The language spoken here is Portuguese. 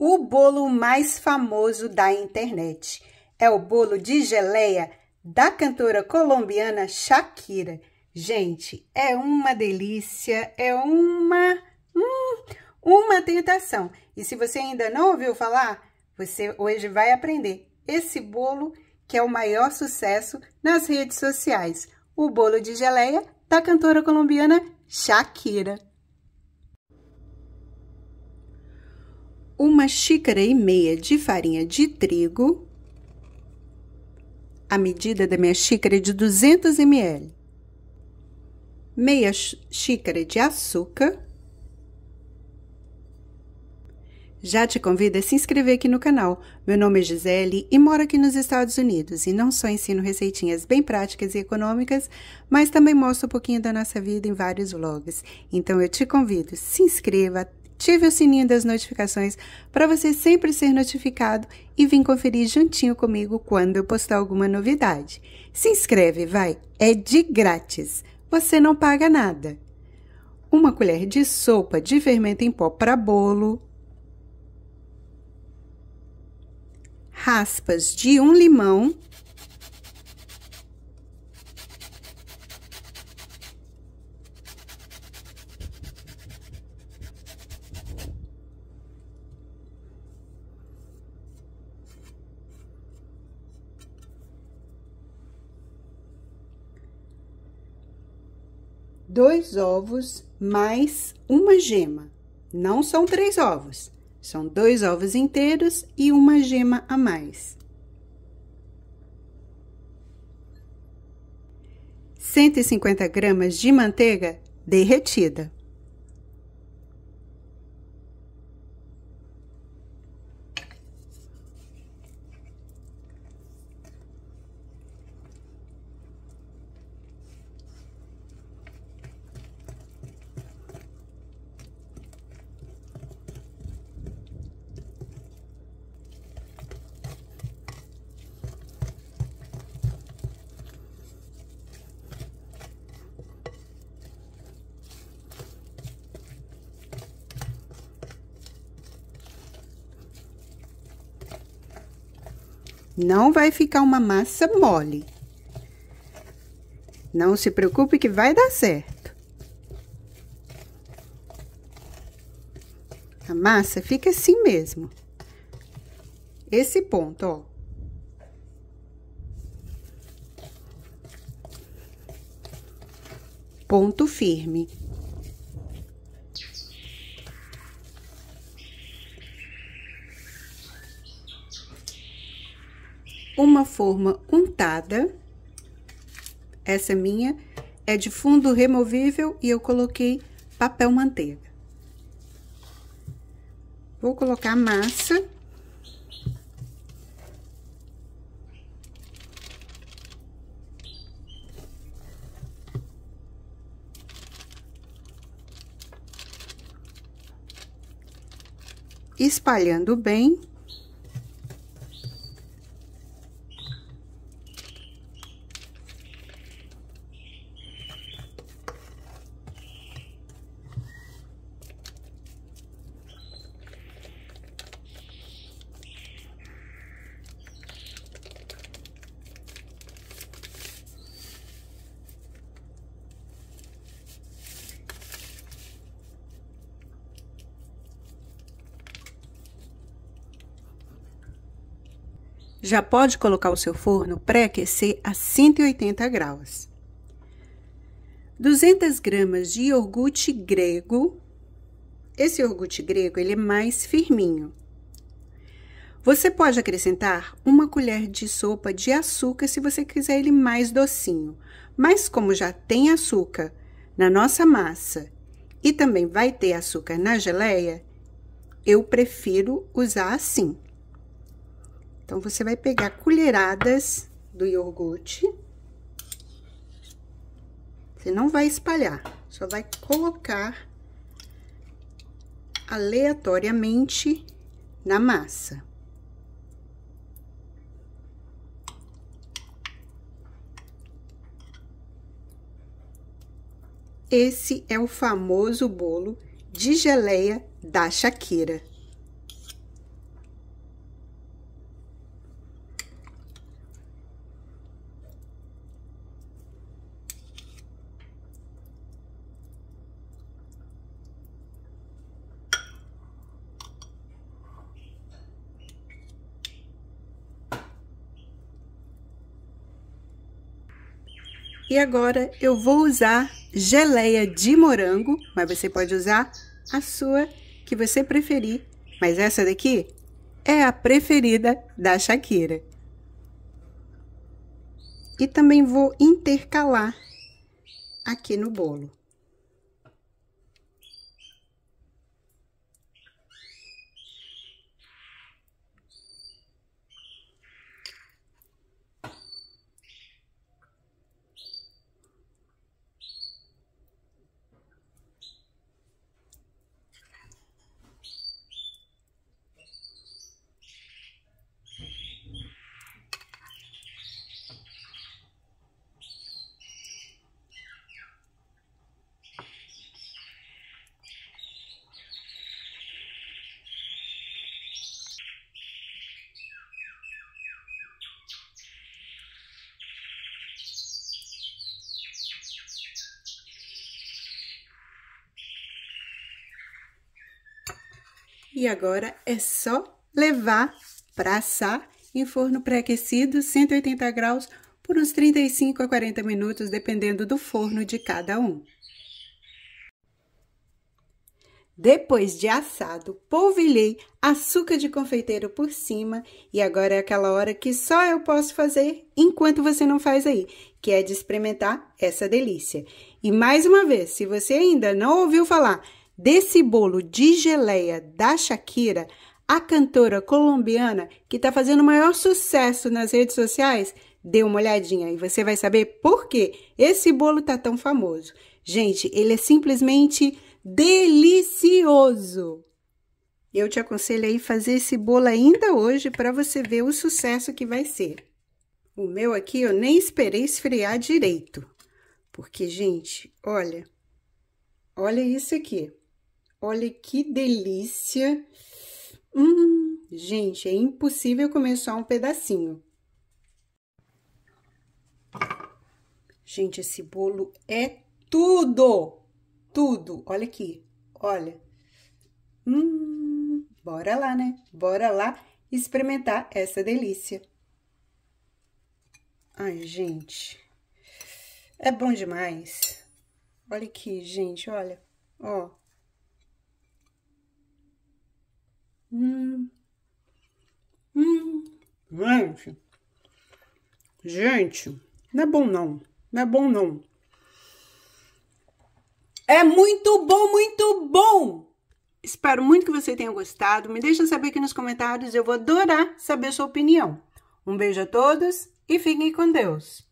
o bolo mais famoso da internet. É o bolo de geleia da cantora colombiana Shakira. Gente, é uma delícia, é uma, hum, uma tentação. E se você ainda não ouviu falar, você hoje vai aprender esse bolo que é o maior sucesso nas redes sociais. O bolo de geleia da cantora colombiana Shakira. uma xícara e meia de farinha de trigo, a medida da minha xícara é de 200 ml, meia xícara de açúcar. Já te convido a se inscrever aqui no canal. Meu nome é Gisele e moro aqui nos Estados Unidos e não só ensino receitinhas bem práticas e econômicas, mas também mostro um pouquinho da nossa vida em vários vlogs. Então eu te convido, se inscreva, ative o sininho das notificações para você sempre ser notificado e vir conferir juntinho comigo quando eu postar alguma novidade. Se inscreve, vai, é de grátis. Você não paga nada. Uma colher de sopa de fermento em pó para bolo. Raspas de um limão dois ovos mais uma gema. Não são três ovos, são dois ovos inteiros e uma gema a mais. 150 gramas de manteiga derretida. Não vai ficar uma massa mole. Não se preocupe que vai dar certo. A massa fica assim mesmo. Esse ponto, ó. Ponto firme. uma forma untada. Essa minha é de fundo removível e eu coloquei papel manteiga. Vou colocar massa. Espalhando bem. já pode colocar o seu forno pré-aquecer a 180 graus. 200 gramas de iogurte grego. Esse iogurte grego ele é mais firminho. Você pode acrescentar uma colher de sopa de açúcar se você quiser ele mais docinho, mas como já tem açúcar na nossa massa e também vai ter açúcar na geleia, eu prefiro usar assim. Então, você vai pegar colheradas do iogurte. Você não vai espalhar, só vai colocar aleatoriamente na massa. Esse é o famoso bolo de geleia da Shakira. E agora eu vou usar geleia de morango, mas você pode usar a sua que você preferir. Mas essa daqui é a preferida da Shakira. E também vou intercalar aqui no bolo. E agora é só levar para assar em forno pré-aquecido, 180 graus, por uns 35 a 40 minutos, dependendo do forno de cada um. Depois de assado, polvilhei açúcar de confeiteiro por cima e agora é aquela hora que só eu posso fazer enquanto você não faz aí, que é de experimentar essa delícia. E mais uma vez, se você ainda não ouviu falar desse bolo de geleia da Shakira, a cantora colombiana que está fazendo o maior sucesso nas redes sociais, dê uma olhadinha e você vai saber por que esse bolo está tão famoso. Gente, ele é simplesmente delicioso. Eu te aconselho aí fazer esse bolo ainda hoje para você ver o sucesso que vai ser. O meu aqui eu nem esperei esfriar direito. Porque, gente, olha, olha isso aqui. Olha que delícia! Hum, gente, é impossível comer só um pedacinho. Gente, esse bolo é tudo! Tudo! Olha aqui, olha. Hum, bora lá, né? Bora lá experimentar essa delícia. Ai, gente, é bom demais. Olha aqui, gente, olha, ó. Hum. Hum. Gente. Gente, não é bom não. Não é bom não. É muito bom, muito bom! Espero muito que você tenha gostado. Me deixa saber aqui nos comentários, eu vou adorar saber sua opinião. Um beijo a todos e fiquem com Deus!